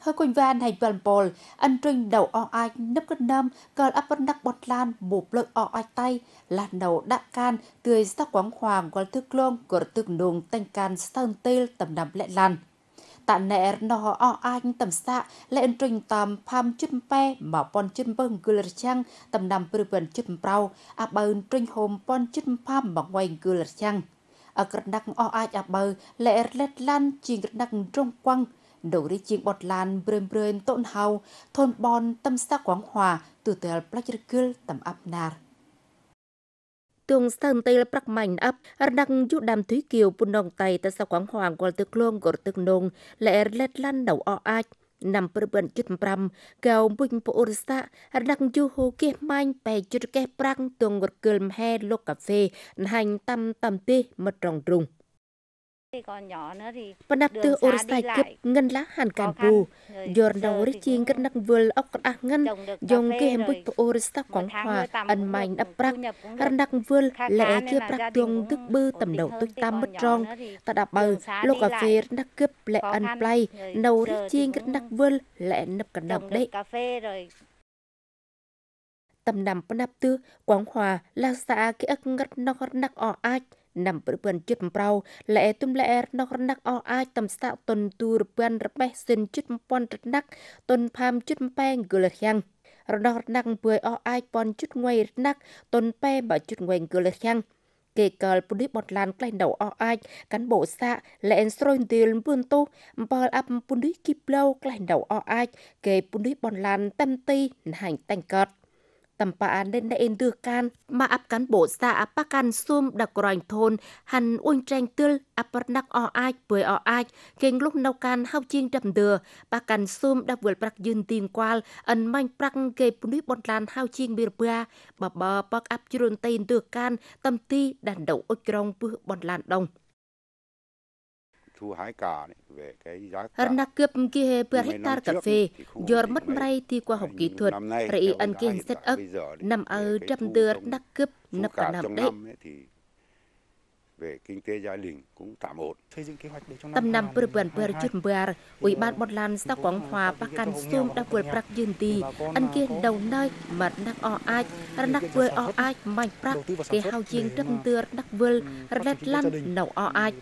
Hơi quỳnh van hành vần bồn, anh trinh đầu o anh nấp cất nâm, cờ áp vân đắc bọt lan, một lượng o anh tay, là đầu đã can, tươi sắc quáng hoàng, gọi thức lông, gọi thức nùng, tanh can, sơn tê tầm nằm lệ lan tạ nẹ nó o anh tầm xạ anh trinh tầm pham chân pe mà pon chân bưng gül chăng tầm nằm bự chút chân áp à anh trinh hôm pon chút pham mở ngoài gül chăng ở cật nặng o ai à bờ lệ lét lan chỉ cật nặng trong quăng đầu đi chiếc bọt lan brem brem tộn hào, thôn bon tâm xa quáng hòa, từ tờ Plachirkul tầm áp nà. Tung sang tây bắc mạnh ấp đang dụ đàm thúy kiều bùn đồng tay ta xa quáng hoàng qua tư clôn của tư nông, lẽ lết lăn đầu o ách. Nằm bật bên chút bram, gào bình bộ ổn xa, đang dụ hồ kia mạnh bè chút kè prang tuồng ngột cơm he lô cà phê, hành tâm tâm tê mật rong rùng đặt Penabtu ursai kip ngân lá hàn cản bù, giờ đầu rít chiên cất nắc vườn ốc cất ác ngân, dòng kia hèm bụi bộ ursa quảng hòa, ẩn mạnh ấp bạc, hàn nắc vườn lẽ kia bạc tuông tức bư tầm đầu tức tam mất trong, ta đạp bờ, lô cà phê nắc cướp lẽ ăn play, nấu rít chiên cất nắc vườn lẽ nập cả nập đấy tầm nằm bắp tư, quảng hòa, lao xa cái ức ngất nóc ngất nắc ọ ách, នំប្រពន្ធជិតប្រោលែទុំលែណករណកអស់អាចតំស្តាក់តុនទូរពន្ធរបេះសិនជិត1000រណកតុនផាមជិតប៉ែងគលរៀងរណករណកពួយអស់អាចប៉ុនជិតងួយរណកតុនប៉ែបើជិតងួយគលរៀងគេកលពុនេះបតឡានក្លែងដៅអស់អាចកាន់បោសាលែនស្រុយទីលពឿនទោអំបលអាប់ពុនេះគីប្លោក្លែងដៅអស់អាចគេពុនេះបតឡានតាំទីហាញតែងកត់ tampaan lên đã en đưa can mà áp cán bộ xa áp bác can xôm đặc rành thôn hàn uông tranh tư áp bắt nắc o ai bưởi o ai kênh lúc nâu can hao chiên đầm đừa bác can xôm đã vượt bạc dừng tiền qua ẩn manh bạc gây bún nước bọn lan hao chiên bìa bia bà bà bác áp churun tên đưa can tâm ti đàn động ôi krong bước bọn lan đồng Harna cướp kia hề bữa hectare cà phê, giờ mất mray thì qua học kỹ thuật, rồi ăn kia rất ức, nằm ở trăm đưa nắc cướp nắp cả năm đấy về kinh tế gia đình cũng tạm ổn. Xây dựng kế hoạch để trong năm Tầm năm bữa bữa bữa chút bữa, Ủy ờ, ban Bọt Lan xã Quảng ờ, Hòa Bắc Can Sum đã vừa bạc dương tì, ăn kia đầu nơi mà nắc o ai, nắc vừa o ai, mạnh bạc, để hao chiên trăm tưa nắc vơ, rét lăn nấu o ai.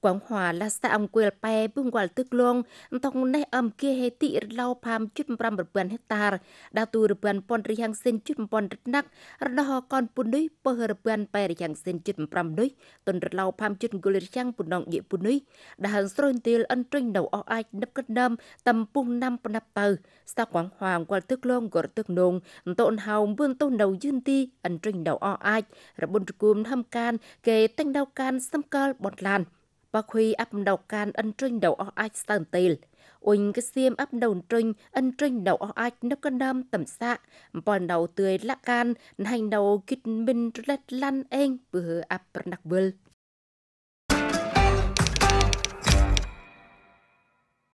Quảng hòa là xã ông quê pe bung qual tức long, tông nay âm kia hệ tị lau pam chút trăm bật bàn hectar, đa tu rập bàn pon ri hàng sen chút pon rất nắc, nó họ con bún đuôi, bơ hờ rập bàn ri hàng sen chút ram đuôi, tuần rập lau pam chút gul ri hàng pun nong địa pun đuôi, đa hàng sron tiêu ân trinh đầu o ai nấp cất nằm tầm bung năm pon nắp tờ, xã quảng hòa qual tức long gọi tức nong, tôn hào buôn tôn đầu dương ti, ân trinh đầu o ai, bún bun cum hâm can, kề tanh đau can xâm cơ bọt làn. Bác Huy áp đầu can ân trinh đầu o ách sàn tìl. Uỳnh cái xiêm áp đầu trinh ân trinh đầu o ách nấp cân đâm tầm xạ. Bọn đầu tươi lạ can hành đầu kịch minh rất lăn êng bữa áp đặc bươi.